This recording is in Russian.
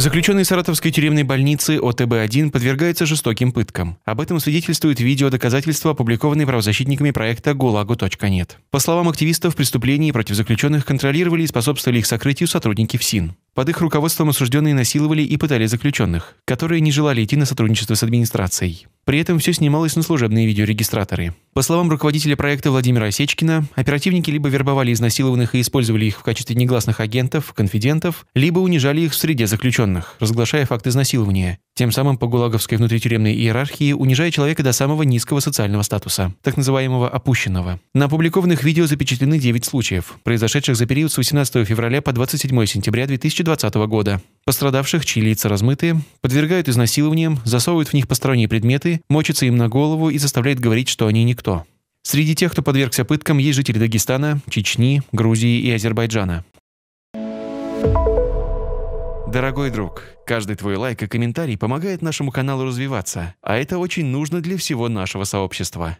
Заключенные Саратовской тюремной больницы ОТБ-1 подвергаются жестоким пыткам. Об этом свидетельствует видеодоказательства, опубликованные правозащитниками проекта «ГУЛАГу.нет». По словам активистов, преступления против заключенных контролировали и способствовали их сокрытию сотрудники ФСИН. Под их руководством осужденные насиловали и пытали заключенных, которые не желали идти на сотрудничество с администрацией. При этом все снималось на служебные видеорегистраторы. По словам руководителя проекта Владимира Осечкина, оперативники либо вербовали изнасилованных и использовали их в качестве негласных агентов, конфидентов, либо унижали их в среде заключенных, разглашая факт изнасилования, тем самым по гулаговской внутритюремной иерархии унижая человека до самого низкого социального статуса, так называемого «опущенного». На опубликованных видео запечатлены 9 случаев, произошедших за период с 18 февраля по 27 сентября 2020 года. Пострадавших, чьи лица размыты, подвергают изнасилованиям, засовывают в них посторонние предметы, мочатся им на голову и заставляют говорить, что они никто. Среди тех, кто подвергся пыткам, есть жители Дагестана, Чечни, Грузии и Азербайджана. Дорогой друг, каждый твой лайк и комментарий помогает нашему каналу развиваться, а это очень нужно для всего нашего сообщества.